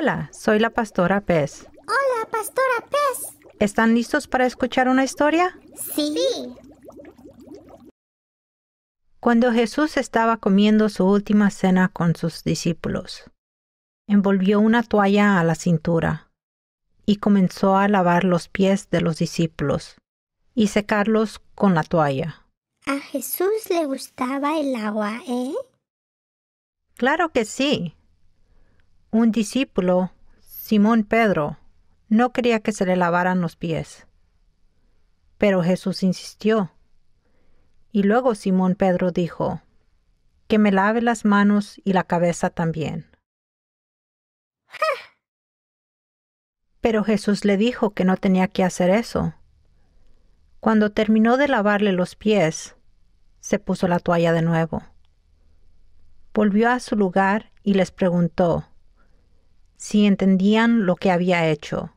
Hola, soy la pastora Pez. Hola, pastora Pez. ¿Están listos para escuchar una historia? Sí. Cuando Jesús estaba comiendo su última cena con sus discípulos, envolvió una toalla a la cintura y comenzó a lavar los pies de los discípulos y secarlos con la toalla. ¿A Jesús le gustaba el agua, eh? Claro que sí un discípulo, Simón Pedro, no quería que se le lavaran los pies. Pero Jesús insistió. Y luego Simón Pedro dijo, Que me lave las manos y la cabeza también. Pero Jesús le dijo que no tenía que hacer eso. Cuando terminó de lavarle los pies, se puso la toalla de nuevo. Volvió a su lugar y les preguntó, si entendían lo que había hecho.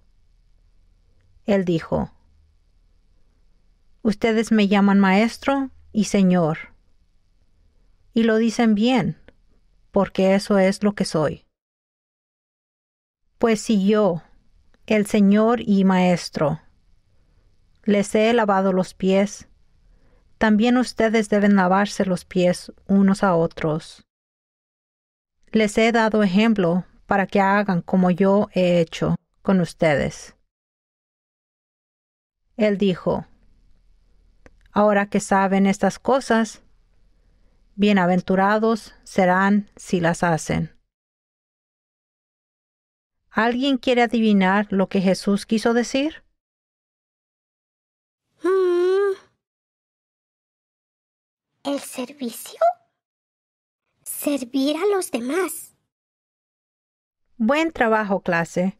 Él dijo, Ustedes me llaman maestro y señor. Y lo dicen bien, porque eso es lo que soy. Pues si yo, el Señor y Maestro, les he lavado los pies, también ustedes deben lavarse los pies unos a otros. Les he dado ejemplo para que hagan como yo he hecho con ustedes. Él dijo, Ahora que saben estas cosas, bienaventurados serán si las hacen. ¿Alguien quiere adivinar lo que Jesús quiso decir? Mm. ¿El servicio? Servir a los demás. Buen trabajo, clase.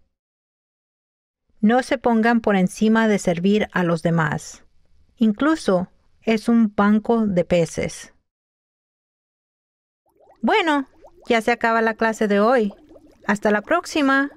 No se pongan por encima de servir a los demás. Incluso es un banco de peces. Bueno, ya se acaba la clase de hoy. Hasta la próxima.